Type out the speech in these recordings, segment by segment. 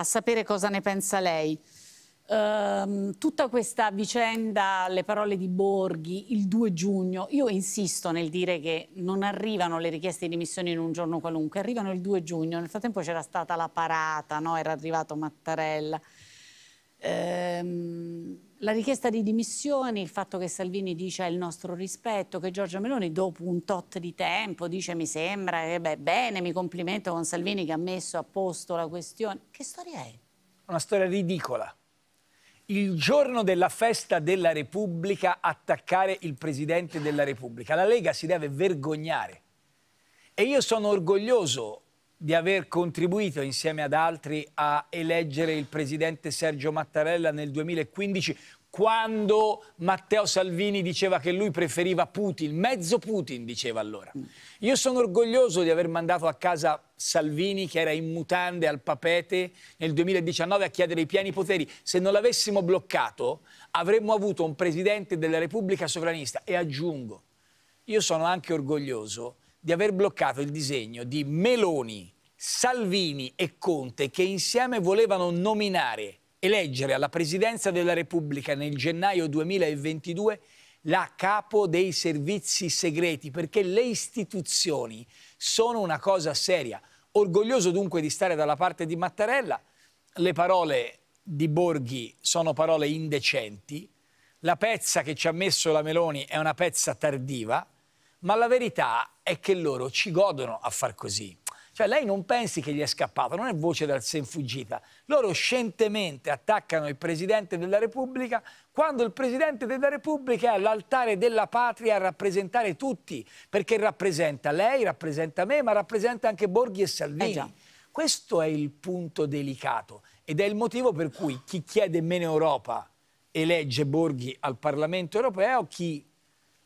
a sapere cosa ne pensa lei. Uh, tutta questa vicenda, le parole di Borghi, il 2 giugno, io insisto nel dire che non arrivano le richieste di dimissioni in un giorno qualunque, arrivano il 2 giugno, nel frattempo c'era stata la parata, no? era arrivato Mattarella ehm, la richiesta di dimissioni, il fatto che Salvini dice il nostro rispetto, che Giorgia Meloni dopo un tot di tempo dice mi sembra, eh beh, bene, mi complimento con Salvini che ha messo a posto la questione. Che storia è? Una storia ridicola. Il giorno della festa della Repubblica attaccare il Presidente della Repubblica. La Lega si deve vergognare. E io sono orgoglioso di aver contribuito insieme ad altri a eleggere il presidente Sergio Mattarella nel 2015 quando Matteo Salvini diceva che lui preferiva Putin, mezzo Putin diceva allora. Io sono orgoglioso di aver mandato a casa Salvini che era in mutande al papete nel 2019 a chiedere i pieni poteri. Se non l'avessimo bloccato avremmo avuto un presidente della Repubblica sovranista e aggiungo, io sono anche orgoglioso di aver bloccato il disegno di Meloni, Salvini e Conte che insieme volevano nominare, eleggere alla Presidenza della Repubblica nel gennaio 2022 la capo dei servizi segreti, perché le istituzioni sono una cosa seria. Orgoglioso dunque di stare dalla parte di Mattarella, le parole di Borghi sono parole indecenti, la pezza che ci ha messo la Meloni è una pezza tardiva, ma la verità è che loro ci godono a far così. Cioè, lei non pensi che gli è scappato, non è voce dal sen fuggita. Loro scientemente attaccano il Presidente della Repubblica quando il Presidente della Repubblica è all'altare della patria a rappresentare tutti, perché rappresenta lei, rappresenta me, ma rappresenta anche Borghi e Salvini. Eh Questo è il punto delicato ed è il motivo per cui chi chiede meno Europa elegge Borghi al Parlamento europeo, chi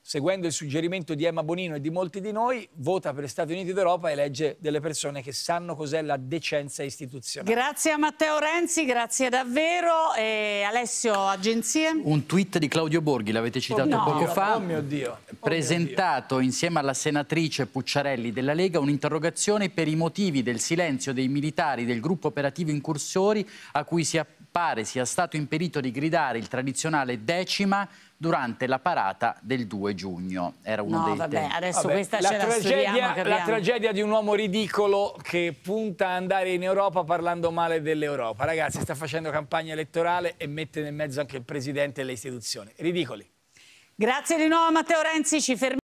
seguendo il suggerimento di Emma Bonino e di molti di noi, vota per Stati Uniti d'Europa e legge delle persone che sanno cos'è la decenza istituzionale. Grazie a Matteo Renzi, grazie davvero. E Alessio, agenzie? Un tweet di Claudio Borghi, l'avete citato oh, no. poco fa. Oh mio Dio. Oh presentato mio insieme alla senatrice Pucciarelli della Lega un'interrogazione per i motivi del silenzio dei militari del gruppo operativo incursori a cui si appartiene pare sia stato impedito di gridare il tradizionale decima durante la parata del 2 giugno. Era uno no, dei vabbè, tempi. adesso vabbè, questa la ce tragedia, la, la tragedia di un uomo ridicolo che punta ad andare in Europa parlando male dell'Europa. Ragazzi, sta facendo campagna elettorale e mette nel mezzo anche il presidente e le istituzioni. Ridicoli. Grazie di nuovo Matteo Renzi, ci fermiamo.